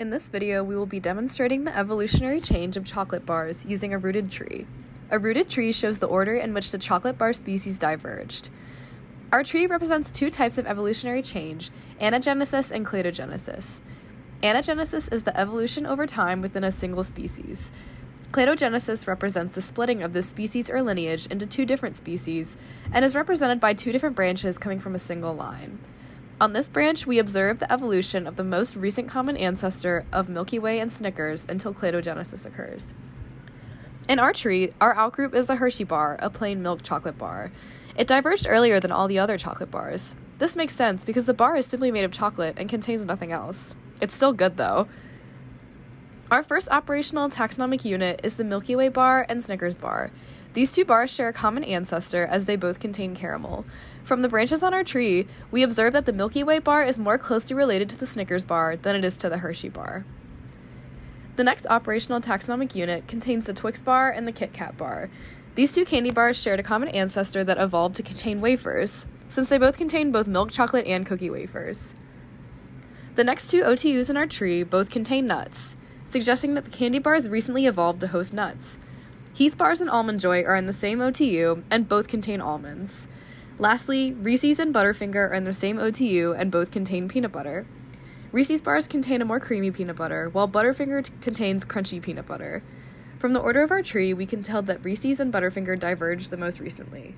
In this video, we will be demonstrating the evolutionary change of chocolate bars using a rooted tree. A rooted tree shows the order in which the chocolate bar species diverged. Our tree represents two types of evolutionary change, anagenesis and cladogenesis. Anagenesis is the evolution over time within a single species. Cladogenesis represents the splitting of the species or lineage into two different species and is represented by two different branches coming from a single line. On this branch, we observe the evolution of the most recent common ancestor of Milky Way and Snickers until cladogenesis occurs. In our tree, our outgroup is the Hershey bar, a plain milk chocolate bar. It diverged earlier than all the other chocolate bars. This makes sense because the bar is simply made of chocolate and contains nothing else. It's still good though. Our first operational taxonomic unit is the Milky Way bar and Snickers bar. These two bars share a common ancestor as they both contain caramel. From the branches on our tree, we observe that the Milky Way bar is more closely related to the Snickers bar than it is to the Hershey bar. The next operational taxonomic unit contains the Twix bar and the Kit Kat bar. These two candy bars shared a common ancestor that evolved to contain wafers, since they both contain both milk chocolate and cookie wafers. The next two OTUs in our tree both contain nuts suggesting that the candy bars recently evolved to host nuts. Heath bars and Almond Joy are in the same OTU, and both contain almonds. Lastly, Reese's and Butterfinger are in the same OTU, and both contain peanut butter. Reese's bars contain a more creamy peanut butter, while Butterfinger t- contains crunchy peanut butter. From the order of our tree, we can tell that Reese's and Butterfinger diverged the most recently.